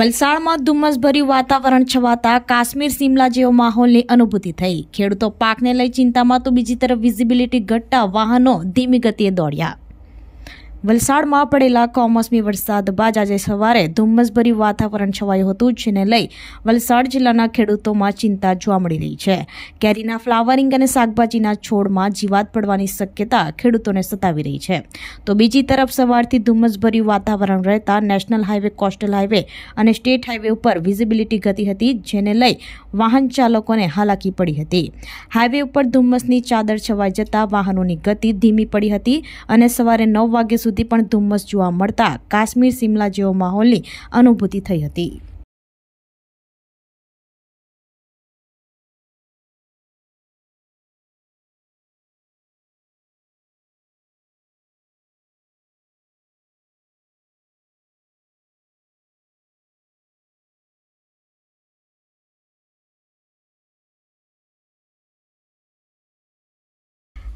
વલસાડમાં ધુમ્મસભર્યું વાતાવરણ છવાતા કાશ્મીર સિમલા જેવો માહોલની અનુભૂતિ થઈ ખેડૂતો પાકને લઈ ચિંતામાં તો બીજી તરફ વિઝિબિલિટી ઘટતા વાહનો ધીમી ગતિએ દોડ્યા વલસાડમાં પડેલા કમોસમી વરસાદ બાદ આજે સવારે ધુમ્મસભર્યું વાતાવરણ છવાયું હતું જેને લઈ વલસાડ જિલ્લાના ખેડૂતોમાં ચિંતા જોવા મળી રહી છે કેરીના ફ્લાવરિંગ અને શાકભાજીના છોડમાં જીવાત પડવાની શક્યતા ખેડૂતોને સતાવી રહી છે તો બીજી તરફ સવારથી ધુમ્મસભર્યું વાતાવરણ રહેતા નેશનલ હાઇવે કોસ્ટલ હાઇવે અને સ્ટેટ હાઇવે ઉપર વિઝિબિલિટી ઘટી હતી જેને લઈ વાહન ચાલકોને હાલાકી પડી હતી હાઇવે ઉપર ધુમ્મસની ચાદર છવાઈ જતા વાહનોની ગતિ ધીમી પડી હતી અને સવારે નવ વાગ્યા સુધી સુધી પણ ધુમ્મસ જોવા મળતા કાશ્મીર શિમલા જેવો માહોલની અનુભૂતિ થઈ હતી